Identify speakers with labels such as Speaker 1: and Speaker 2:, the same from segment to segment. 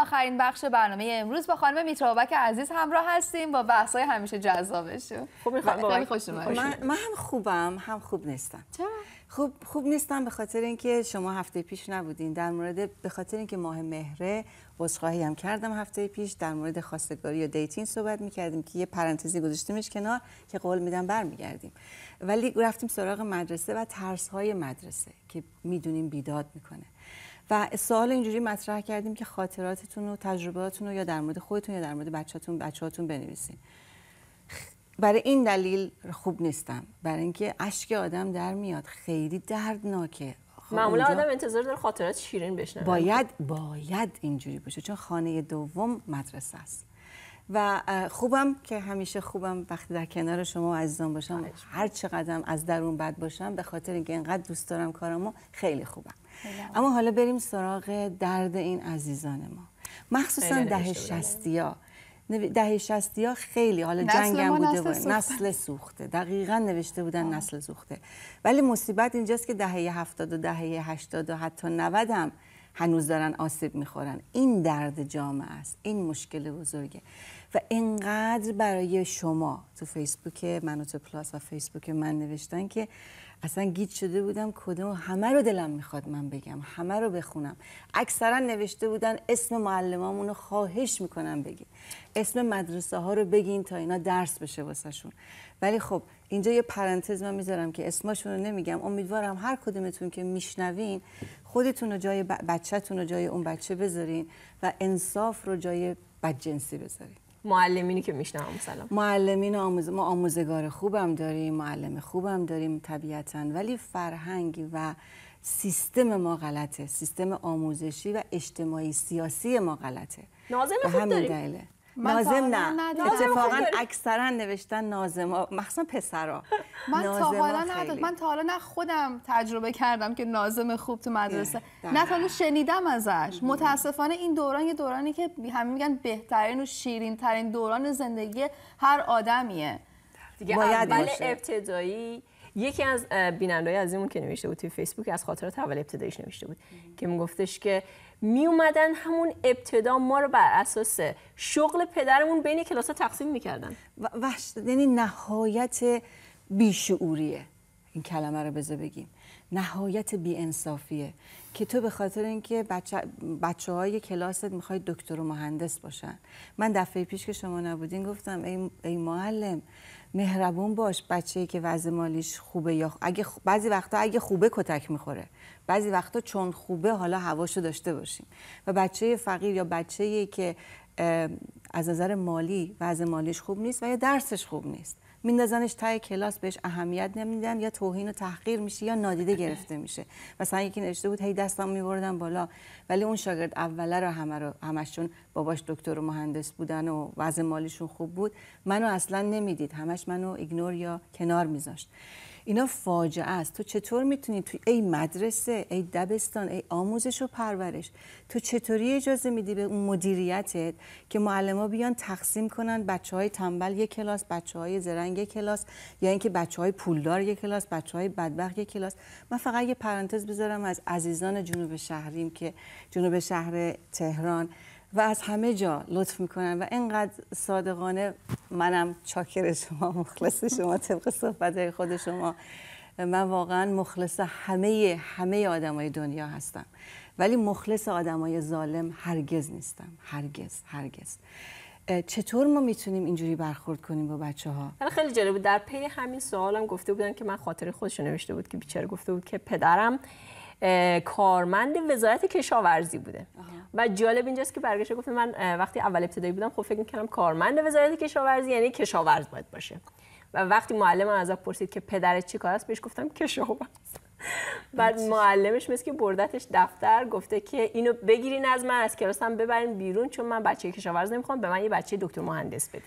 Speaker 1: آخرین بخش برنامه امروز با خانم میترابک عزیز همراه هستیم با های همیشه جذابش خوب میخوام با من,
Speaker 2: هم خوبم هم خوب نیستم
Speaker 1: چرا خوب خوب
Speaker 2: نیستم به خاطر اینکه شما هفته پیش نبودین در مورد به خاطر اینکه ماه مهره عذرخواهی هم کردم هفته پیش در مورد خواستگاری یا دیتین صحبت میکردیم که یه پرانتزی گذاشتیمش کنار که قول میدم برمیگردیم ولی رفتیم سراغ مدرسه و ترس های مدرسه که میدونیم بیداد میکنه و سوال اینجوری مطرح کردیم که خاطراتتون و تجربهاتون رو یا در مورد خودتون یا در مورد بچهاتون بچه‌هاتون بنویسین برای این دلیل خوب نیستم برای اینکه اشک آدم در میاد خیلی دردناکه خب معمولا آدم انتظار داره خاطرات شیرین بشنوه باید باید اینجوری باشه چون خانه دوم مدرسه است و خوبم که همیشه خوبم وقتی در کنار شما عزیزان باشم هر چقدرم از درون بد باشم به خاطر اینکه انقدر دوست دارم کارمو خیلی خوبم اما حالا بریم سراغ درد این عزیزان ما مخصوصا ده شستی ها دهه شستی ها خیلی حالا جنگ هم بوده نسل سوخته. نسل سوخته دقیقا نوشته بودن نسل سوخته ولی مصیبت اینجاست که دهه هفتاد و دهه هشتاد و حتی نود هم هنوز دارن آسیب میخورن این درد جامعه است این مشکل بزرگه و اینقدر برای شما تو فیسبوک من و تو پلاس و فیسبوک من نوشتن که اصلا گیت شده بودم کدوم همه رو دلم میخواد من بگم همه رو بخونم اکثرا نوشته بودن اسم معلمامون رو خواهش میکنم بگین اسم مدرسه ها رو بگین تا اینا درس بشه واسه شون ولی خب اینجا یه پرانتز من میذارم که اسماشون رو نمیگم امیدوارم هر کدومتون که میشنوین خودتون رو جای بچهتون رو جای اون بچه بذارین و انصاف رو جای بدجنسی بذارین معلمینی که میشنم سلام معلمین آموز... ما آموزگار خوبم داریم معلم خوبم داریم طبیعتا ولی فرهنگ و سیستم ما غلطه سیستم آموزشی و اجتماعی سیاسی ما غلطه نازم خود داریم نازم نه اتفاقا اکثرا نوشتن نازم مخصوصا پسرا من تا حالا من
Speaker 1: تا حالا نه خودم تجربه کردم که نازم خوب تو مدرسه نه تا شنیدم ازش متاسفانه این دوران یه دورانی که همه میگن بهترین و شیرین ترین دوران زندگی هر آدمیه دیگه اول
Speaker 3: ابتدایی یکی از از عزیزمون که نوشته بود توی فیسبوک از خاطرات اول ابتدایش نوشته بود مم. که میگفتش که می اومدن همون ابتدا ما رو بر اساس شغل پدرمون بین کلاس تقسیم میکردن
Speaker 2: وحش یعنی نهایت بیشعوریه این کلمه رو بذار بگیم نهایت بیانصافیه که تو به خاطر اینکه بچه, های کلاست میخوای دکتر و مهندس باشن من دفعه پیش که شما نبودین گفتم ای, معلم مهربون باش بچه که وضع مالیش خوبه یا اگه بعضی وقتا اگه خوبه کتک میخوره بعضی وقتا چون خوبه حالا هواشو داشته باشیم و بچه فقیر یا بچه که از نظر مالی وضع مالیش خوب نیست و یا درسش خوب نیست میندازنش تای کلاس بهش اهمیت نمیدن یا توهین و تحقیر میشه یا نادیده گرفته میشه مثلا یکی نشته بود هی دستم میبردن بالا ولی اون شاگرد اوله رو همه رو همشون باباش دکتر و مهندس بودن و وضع مالیشون خوب بود منو اصلا نمیدید همش منو ایگنور یا کنار میذاشت اینا فاجعه است تو چطور میتونی تو ای مدرسه ای دبستان ای آموزش و پرورش تو چطوری اجازه میدی به اون مدیریتت که ها بیان تقسیم کنن بچه های تنبل یک کلاس بچه های زرنگ یک کلاس یا اینکه بچه های پولدار یک کلاس بچه های بدبخت یک کلاس من فقط یه پرانتز بذارم از عزیزان جنوب شهریم که جنوب شهر تهران و از همه جا لطف میکنن و اینقدر صادقانه منم چاکر شما مخلص شما طبق صحبت خود شما من واقعا مخلص همه همه آدمای دنیا هستم ولی مخلص آدمای ظالم هرگز نیستم هرگز هرگز چطور ما میتونیم اینجوری برخورد کنیم با بچه ها؟
Speaker 3: خیلی جالب بود در پی همین سوالم گفته بودن که من خاطر خودش نوشته بود که بیچاره گفته بود که پدرم کارمند وزارت کشاورزی بوده و جالب اینجاست که برگشت گفت من وقتی اول ابتدایی بودم خب فکر می‌کردم کارمند وزارت کشاورزی یعنی کشاورز باید باشه و وقتی معلمم ازم پرسید که پدرت چی است بهش گفتم کشاورز بعد معلمش مثل که بردتش دفتر گفته که اینو بگیرین از من از کلاسم ببرین بیرون چون من بچه کشاورز نمیخوام به من یه بچه دکتر مهندس بدین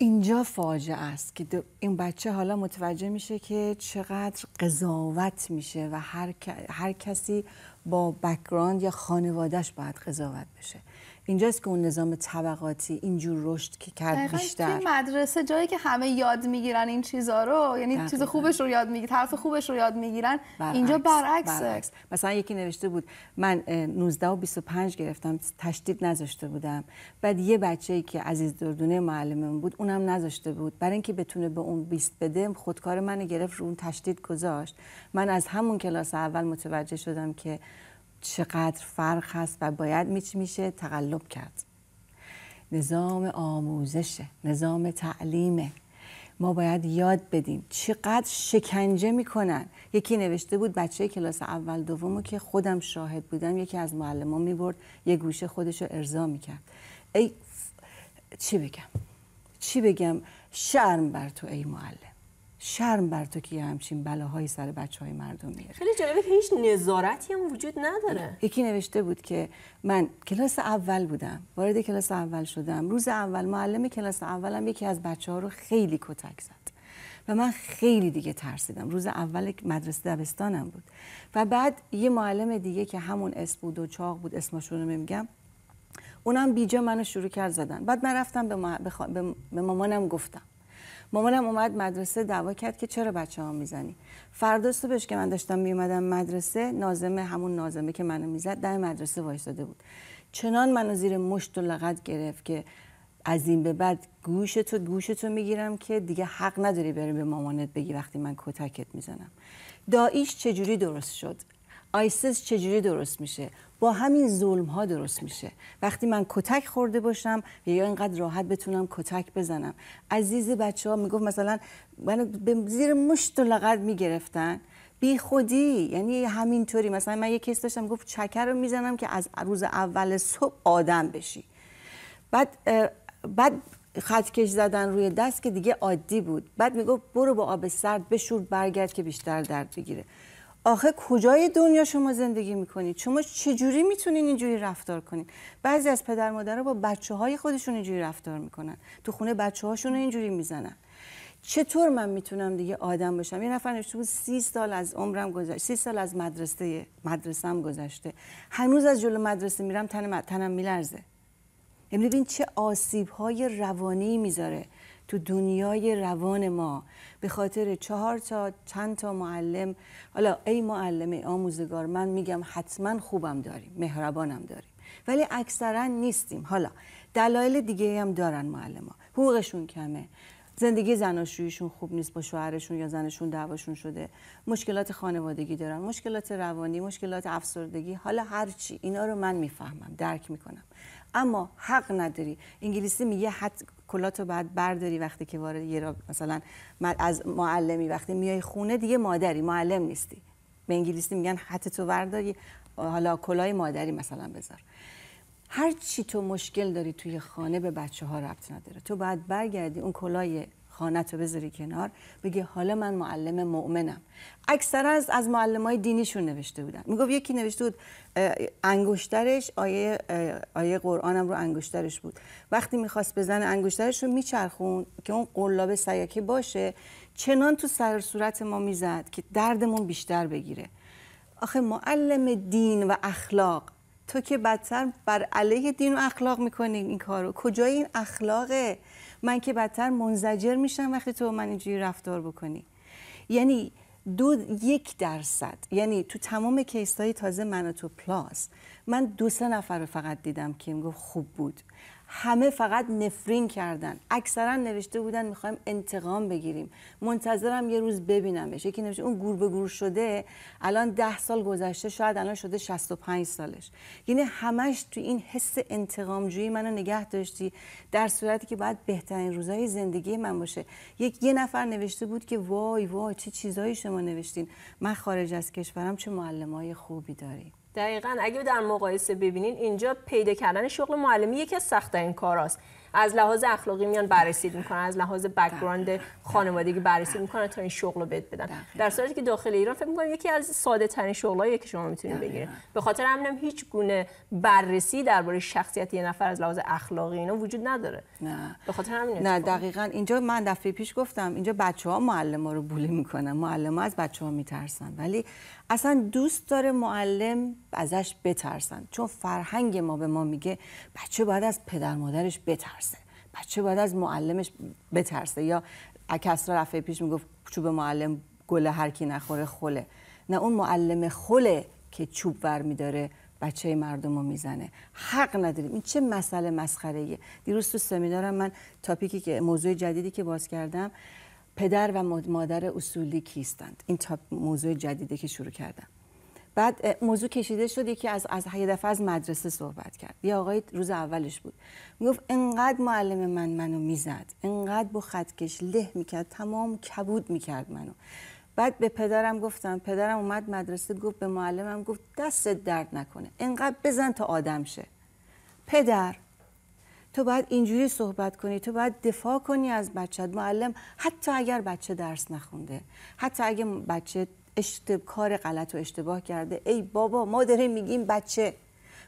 Speaker 1: اینجا
Speaker 2: فاجعه است که این بچه حالا متوجه میشه که چقدر قضاوت میشه و هر, هر کسی با بکراند یا خانوادهش باید قضاوت بشه اینجاست که اون نظام طبقاتی اینجور رشد که کرد بیشتر توی
Speaker 1: مدرسه جایی که همه یاد میگیرن این چیزا رو یعنی دقیقا. چیز خوبش رو یاد میگیرن طرف خوبش رو یاد میگیرن برعکس. اینجا برعکسه برعکس.
Speaker 2: مثلا یکی نوشته بود من 19 و 25 گرفتم تشدید نذاشته بودم بعد یه بچه ای که عزیز دردونه معلمم بود اونم نذاشته بود برای اینکه بتونه به اون 20 بده خودکار منو گرفت رو اون تشدید گذاشت من از همون کلاس اول متوجه شدم که چقدر فرق هست و باید میچ میشه تقلب کرد نظام آموزشه نظام تعلیمه ما باید یاد بدیم چقدر شکنجه میکنن یکی نوشته بود بچه کلاس اول دومو که خودم شاهد بودم یکی از معلمان میبرد یه گوشه خودشو ارضا میکرد ای چی بگم چی بگم شرم بر تو ای معلم شرم بر تو که همچین بلاهایی سر بچه های مردم میاره خیلی جالبه که هیچ نظارتی هم وجود نداره یکی نوشته بود که من کلاس اول بودم وارد کلاس اول شدم روز اول معلم کلاس اولم یکی از بچه ها رو خیلی کتک زد و من خیلی دیگه ترسیدم روز اول مدرسه دبستانم بود و بعد یه معلم دیگه که همون اسم بود و چاق بود اسمشون رو میگم اونم بیجا منو شروع کرد زدن بعد من رفتم به... به مامانم گفتم مامانم اومد مدرسه دعوا کرد که چرا بچه ها میزنی فردا صبحش که من داشتم میومدم مدرسه نازمه همون نازمه که منو میزد در مدرسه وایستاده بود چنان منو زیر مشت و لغت گرفت که از این به بعد گوش تو گوش تو میگیرم که دیگه حق نداری بری به مامانت بگی وقتی من کتکت میزنم داییش چجوری درست شد آیسس چجوری درست میشه با همین ظلم ها درست میشه وقتی من کتک خورده باشم یا اینقدر راحت بتونم کتک بزنم عزیز بچه ها میگفت مثلا من به زیر مشت و لغت میگرفتن بی خودی یعنی همینطوری مثلا من یه کیس داشتم گفت چکر رو میزنم که از روز اول صبح آدم بشی بعد بعد خطکش زدن روی دست که دیگه عادی بود بعد میگفت برو با آب سرد بشور برگرد که بیشتر درد بگیره آخه کجای دنیا شما زندگی میکنید شما چجوری میتونین اینجوری رفتار کنید بعضی از پدر مادرها با بچه های خودشون اینجوری رفتار میکنن تو خونه بچه هاشون اینجوری میزنن چطور من میتونم دیگه آدم باشم یه نفر نوشته بود سی سال از عمرم گذشته سی سال از مدرسه مدرسم گذشته هنوز از جلو مدرسه میرم تنم, تنم میلرزه یعنی ببین چه آسیب های روانی میذاره تو دنیای روان ما به خاطر چهار تا چند تا معلم حالا ای معلم ای آموزگار من میگم حتما خوبم داریم مهربانم داریم ولی اکثرا نیستیم حالا دلایل دیگه هم دارن معلم ها حقوقشون کمه زندگی زناشوییشون خوب نیست با شوهرشون یا زنشون دعواشون شده مشکلات خانوادگی دارن مشکلات روانی مشکلات افسردگی حالا هرچی اینا رو من میفهمم درک میکنم اما حق نداری انگلیسی میگه حد تو بعد برداری وقتی که وارد یه را مثلا از معلمی وقتی میای خونه دیگه مادری معلم نیستی به انگلیسی میگن حتی تو برداری حالا کلای مادری مثلا بذار هر چی تو مشکل داری توی خانه به بچه ها ربط نداره تو باید برگردی اون کلای خانت رو بذاری کنار بگه حالا من معلم مؤمنم اکثر از, از معلم های دینیشون نوشته بودن میگفت یکی نوشته بود انگشترش آیه, آیه قرآنم رو انگشترش بود وقتی میخواست بزنه انگشترش رو میچرخون که اون قلاب سیاکی باشه چنان تو سر صورت ما میزد که دردمون بیشتر بگیره آخه معلم دین و اخلاق تو که بدتر بر علیه دین و اخلاق میکنی این کارو کجای این اخلاقه من که بدتر منزجر میشم وقتی تو من اینجوری رفتار بکنی یعنی دو یک درصد یعنی تو تمام کیس های تازه من تو پلاس من دو سه نفر رو فقط دیدم که میگفت خوب بود همه فقط نفرین کردن اکثرا نوشته بودن میخوایم انتقام بگیریم منتظرم یه روز ببینمش یکی نوشته اون گور به گور شده الان ده سال گذشته شاید الان شده 65 سالش یعنی همش تو این حس جویی منو نگه داشتی در صورتی که باید بهترین روزای زندگی من باشه یک یه نفر نوشته بود که وای وای چه چیزایی شما نوشتین من خارج از کشورم چه معلمای خوبی داریم
Speaker 3: دقیقا اگه در مقایسه ببینین اینجا پیدا کردن شغل معلمی یکی از کار است. از لحاظ اخلاقی میان بررسی میکنن از لحاظ بک‌گراند خانوادگی بررسی میکنن تا این شغل رو بهت بدن در صورتی که داخل ایران فکر میکنم یکی از ساده ترین شغلایی که شما میتونید بگیرید به خاطر همینم هیچ گونه بررسی درباره شخصیت یه نفر از لحاظ اخلاقی اینا وجود نداره نه به خاطر همین نه
Speaker 2: دقیقاً اینجا من دفعه پیش گفتم اینجا بچه‌ها ها رو بولی میکنن ها از بچه‌ها میترسن ولی اصلا دوست داره معلم ازش بترسن چون فرهنگ ما به ما میگه بچه باید از پدر مادرش بترسه بچه باید از معلمش بترسه یا اکسرا رفعه پیش میگفت چوب معلم گل هر کی نخوره خله نه اون معلم خله که چوب ور میداره بچه مردم رو میزنه حق نداریم این چه مسئله مسخره ایه دیروز تو سمینارم من تاپیکی که موضوع جدیدی که باز کردم پدر و مادر اصولی کیستند این تا موضوع جدیدی که شروع کردم بعد موضوع کشیده شد یکی از از یه دفعه از مدرسه صحبت کرد یه آقای روز اولش بود میگفت انقدر معلم من منو میزد انقدر با خطکش له میکرد تمام کبود میکرد منو بعد به پدرم گفتم پدرم اومد مدرسه گفت به معلمم گفت دستت درد نکنه انقدر بزن تا آدم شه پدر تو باید اینجوری صحبت کنی تو باید دفاع کنی از بچت معلم حتی اگر بچه درس نخونده حتی اگر بچه اشتب... کار غلط و اشتباه کرده ای بابا ما داریم میگیم بچه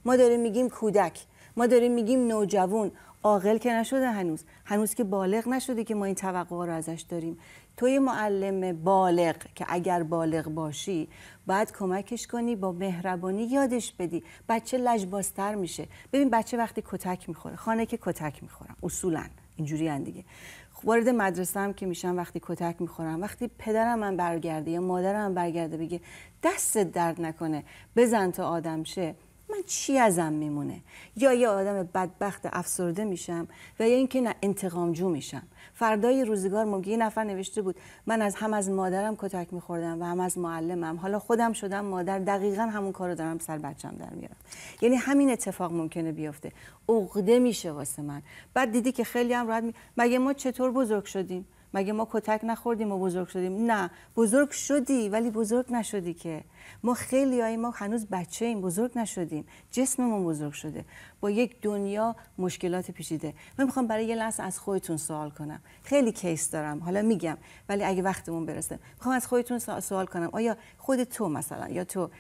Speaker 2: ما داریم میگیم کودک ما داریم میگیم نوجوان عاقل که نشده هنوز هنوز که بالغ نشده که ما این توقع رو ازش داریم توی معلم بالغ که اگر بالغ باشی باید کمکش کنی با مهربانی یادش بدی بچه لجبازتر میشه ببین بچه وقتی کتک میخوره خانه که کتک میخورم اصولا اینجوری هن دیگه خب، وارد مدرسه هم که میشم وقتی کتک میخورم وقتی پدرم من برگرده یا مادرم برگرده بگه دستت درد نکنه بزن تا آدم شه من چی ازم میمونه یا یه آدم بدبخت افسرده میشم و یا اینکه نه انتقامجو میشم فردای روزگار یه نفر نوشته بود من از هم از مادرم کتک میخوردم و هم از معلمم حالا خودم شدم مادر دقیقا همون کارو دارم سر بچم در میارم یعنی همین اتفاق ممکنه بیفته عقده میشه واسه من بعد دیدی که خیلی هم راحت می... مگه ما چطور بزرگ شدیم مگه ما کتک نخوردیم و بزرگ شدیم نه بزرگ شدی ولی بزرگ نشدی که ما خیلی های ما هنوز بچه ایم بزرگ نشدیم جسممون بزرگ شده با یک دنیا مشکلات پیشیده من میخوام برای یه لحظه از خودتون سوال کنم خیلی کیس دارم حالا میگم ولی اگه وقتمون برسه میخوام از خودتون سوال کنم آیا خود تو مثلا یا تو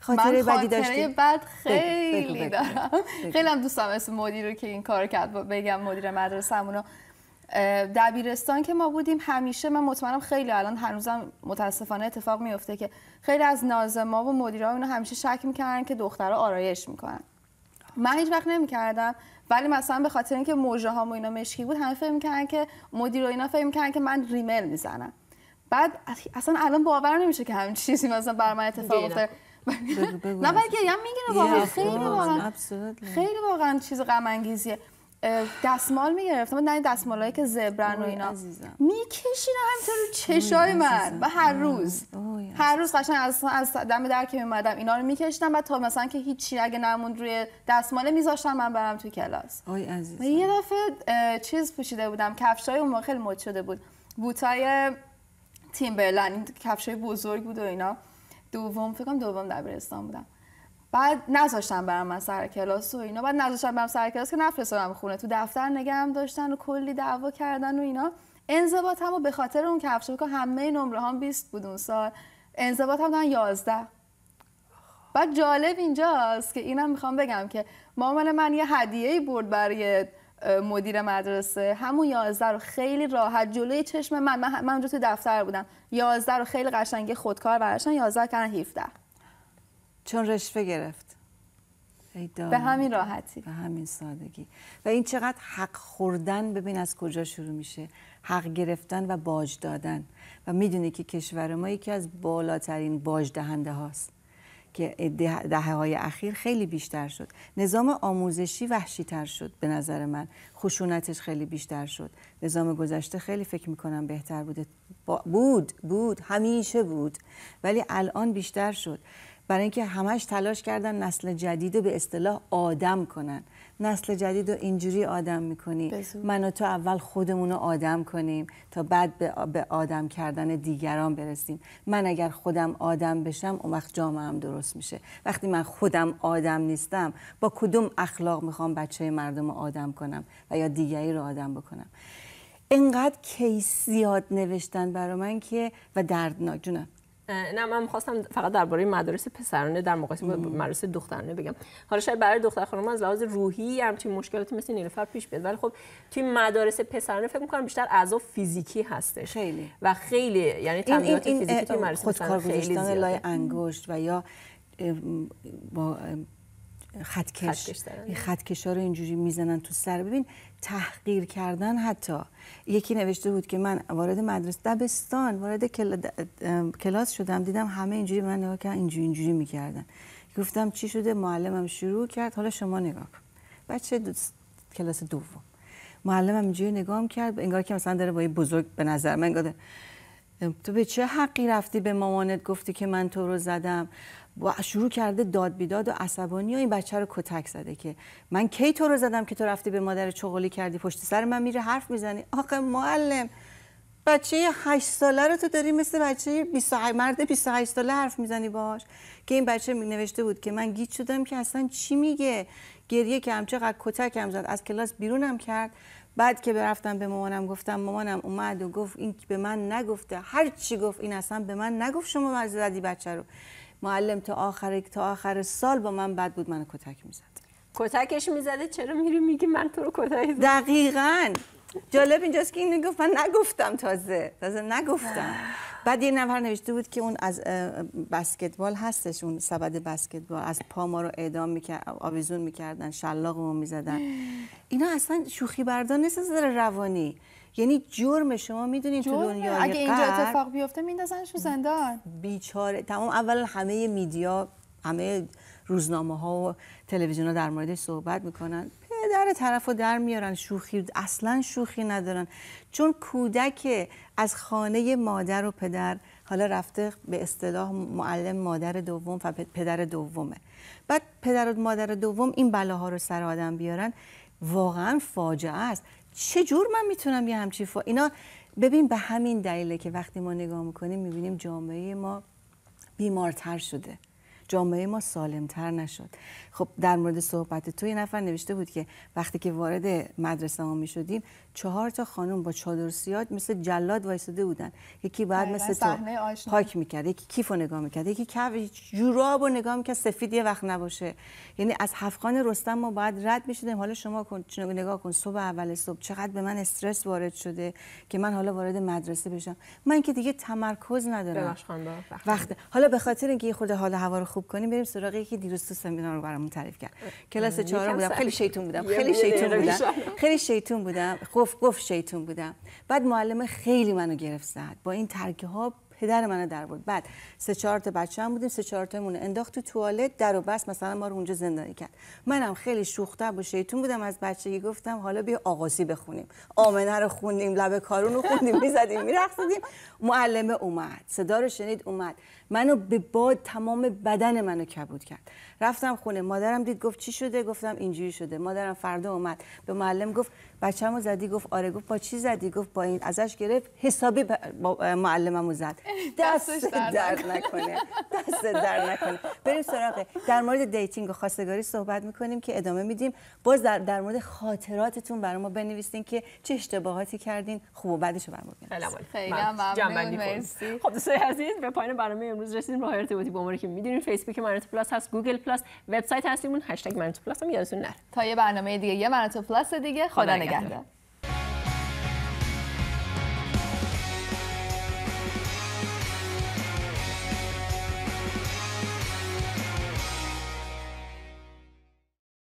Speaker 2: خاطره بدی داشتی؟ بد
Speaker 1: خیلی بگو دارم خیلی هم دوست اسم مدیر رو که این کار کرد بگم مدیر مدرسه‌مون دبیرستان که ما بودیم همیشه من مطمئنم خیلی الان هنوزم متاسفانه اتفاق میفته که خیلی از نازما و مدیرا اینو همیشه شک میکردن که دخترها آرایش میکنن من هیچ وقت نمیکردم ولی مثلا به خاطر اینکه موژه ها و اینا مشکی بود همه فهم کردن که مدیر و اینا فهم کردن که من ریمل میزنم بعد اصلا الان باور نمیشه که همین چیزی مثلا بر من اتفاق افتاد
Speaker 2: نه بلکه هم یعنی میگن واقعا خیلی واقعا
Speaker 1: خیلی واقعا چیز غم انگیزیه دستمال میگرفتم من دستمال هایی که زبرن و اینا میکشین همینطور رو چشای من و هر روز هر روز قشنگ از از دم در که میمدم اینا رو میکشتم بعد تا مثلا که هیچی اگه نموند روی دستماله میذاشتم من برم توی کلاس آی عزیزم یه دفعه چیز پوشیده بودم کفشای اون خیلی مد شده بود بوتای تیمبرلند کفشای بزرگ بود و اینا دوم فکر دوم در دبیرستان بودم بعد نذاشتن برام من سر کلاس و اینا بعد نذاشتن برم سر کلاس که نفرستادم خونه تو دفتر نگم داشتن و کلی دعوا کردن و اینا انضباط هم و به خاطر اون کفش که همه نمره هم 20 بود اون سال انضباط هم دادن 11 بعد جالب اینجاست که اینم میخوام بگم که مامان من یه هدیه برد برای مدیر مدرسه همون یازده رو خیلی راحت جلوی چشم من من, اونجا تو دفتر بودم یازده رو خیلی قشنگی خودکار برشن 11 کردن 17
Speaker 2: چون رشوه گرفت به همین راحتی به همین سادگی و این چقدر حق خوردن ببین از کجا شروع میشه حق گرفتن و باج دادن و میدونی که کشور ما یکی از بالاترین باج دهنده هاست که دهه های اخیر خیلی بیشتر شد نظام آموزشی وحشی تر شد به نظر من خشونتش خیلی بیشتر شد نظام گذشته خیلی فکر میکنم بهتر بوده بود بود همیشه بود ولی الان بیشتر شد برای اینکه همش تلاش کردن نسل جدید رو به اصطلاح آدم کنن نسل جدید رو اینجوری آدم میکنی من و تو اول خودمون رو آدم کنیم تا بعد به آدم کردن دیگران برسیم من اگر خودم آدم بشم اون وقت جامعه هم درست میشه وقتی من خودم آدم نیستم با کدوم اخلاق میخوام بچه مردم رو آدم کنم و یا دیگری رو آدم بکنم اینقدر کیس زیاد نوشتن برای من که و دردناک جونم
Speaker 3: نه من خواستم فقط درباره مدارس پسرانه در مقایسه با مدارس دخترانه بگم حالا شاید برای دختر خانم از لحاظ روحی همچین مشکلاتی مثل نیلوفر پیش بیاد ولی خب توی مدارس پسرانه فکر میکنم بیشتر اعضا فیزیکی هستش خیلی و خیلی یعنی تمرینات فیزیکی توی مدارس خیلی زیاده لای
Speaker 2: انگشت و یا با خطکش, خطکش ها رو اینجوری میزنن تو سر ببین تحقیر کردن حتی یکی نوشته بود که من وارد مدرسه دبستان وارد کلاس شدم دیدم همه اینجوری من نگاه کردن اینجوری اینجوری میکردن گفتم چی شده معلمم شروع کرد حالا شما نگاه کن بچه کلاس دوم معلمم اینجوری نگام کرد انگار که مثلا داره با یه بزرگ به نظر من گفت تو به چه حقی رفتی به مامانت گفتی که من تو رو زدم با شروع کرده داد بیداد و عصبانی و این بچه رو کتک زده که من کی تو رو زدم که تو رفتی به مادر چغلی کردی پشت سر من میره حرف میزنی آقا معلم بچه 8 ساله رو تو داری مثل بچه 28 مرد 28 ساله حرف میزنی باش که این بچه می نوشته بود که من گیت شدم که اصلا چی میگه گریه که هم چقدر هم زد از کلاس بیرونم کرد بعد که برفتم به مامانم گفتم مامانم اومد و گفت این به من نگفته هر چی گفت این اصلا به من نگفت شما زدی بچه رو معلم تا آخر تا آخر سال با من بد بود منو کتک میزد کتکش میزده چرا میری میگی من تو رو کتک زد دقیقاً جالب اینجاست که این گفت من نگفتم تازه تازه نگفتم بعد یه نفر نوشته بود که اون از بسکتبال هستش اون سبد بسکتبال از پا ما رو اعدام میکرد آویزون میکردن شلاق ما میزدن اینا اصلا شوخی بردار نیست از روانی یعنی جرم شما میدونید تو دنیا اگه اینجا اتفاق
Speaker 1: بیفته میندازنش زندان
Speaker 2: بیچاره تمام اول همه میدیا همه روزنامه ها و تلویزیون ها در موردش صحبت میکنن پدر طرف رو در میارن شوخی اصلا شوخی ندارن چون کودک از خانه مادر و پدر حالا رفته به اصطلاح معلم مادر دوم و پدر دومه بعد پدر و مادر دوم این بلاها رو سر آدم بیارن واقعا فاجعه است چه جور من میتونم یه همچین فا... اینا ببین به همین دلیله که وقتی ما نگاه میکنیم میبینیم جامعه ما بیمارتر شده جامعه ما سالمتر نشد خب در مورد صحبت تو یه نفر نوشته بود که وقتی که وارد مدرسه ما می شدیم چهار تا خانم با چادر سیاد مثل جلاد وایساده بودن یکی بعد مثل تو پاک میکرد یکی کیف نگاه میکرد یکی کف جوراب و نگاه میکرد سفید یه وقت نباشه یعنی از هفخان رستم ما بعد رد میشدیم حالا شما کن... نگاه کن صبح اول صبح چقدر به من استرس وارد شده که من حالا وارد مدرسه بشم من که دیگه تمرکز ندارم وقت حالا به خاطر اینکه یه خورده حال هوا رو خوب کنیم بریم سراغ یکی دیروز تو سمینار رو برامون تعریف کرد کلاس چهارم بودم خیلی شیطون بودم خیلی شیطون بودم خیلی شیطون بودم گفت گفت شیطون بودم بعد معلم خیلی منو گرفت زد با این ترکه ها پدر منو در بود بعد سه چهار تا بچه‌ام بودیم سه چهار تامون انداخت تو توالت در و بس مثلا ما رو اونجا زندانی کرد منم خیلی شوخته و شیطون بودم از بچگی گفتم حالا بیا آغازی بخونیم آمنه رو خوندیم لب کارون رو خوندیم میزدیم می‌رقصیدیم معلم اومد صدا رو شنید اومد منو به باد تمام بدن منو کبود کرد رفتم خونه مادرم دید گفت چی شده گفتم اینجوری شده مادرم فردا اومد به معلم گفت بچه‌مو زدی گفت آره گفت با چی زدی گفت با این ازش گرفت حسابی با معلممو زد
Speaker 1: دستش در نکنه دست در
Speaker 2: نکنه بریم سراغ در مورد دیتینگ و خواستگاری صحبت میکنیم که ادامه میدیم باز در, در مورد خاطراتتون برام ما بنویسین که چه اشتباهاتی کردین خوب و بعدش رو بگین
Speaker 3: خیلی
Speaker 1: ممنون خب دوستان عزیز
Speaker 3: به پایان برنامه امروز رسیدیم راه ارتباطی با ما که میدونین فیسبوک منوتو پلاس هست گوگل پلاس وبسایت هستیمون هشتگ منوتو پلاس هم یادتون نره
Speaker 1: تا یه برنامه دیگه یه منوتو پلاس دیگه خدا نگهدار 的。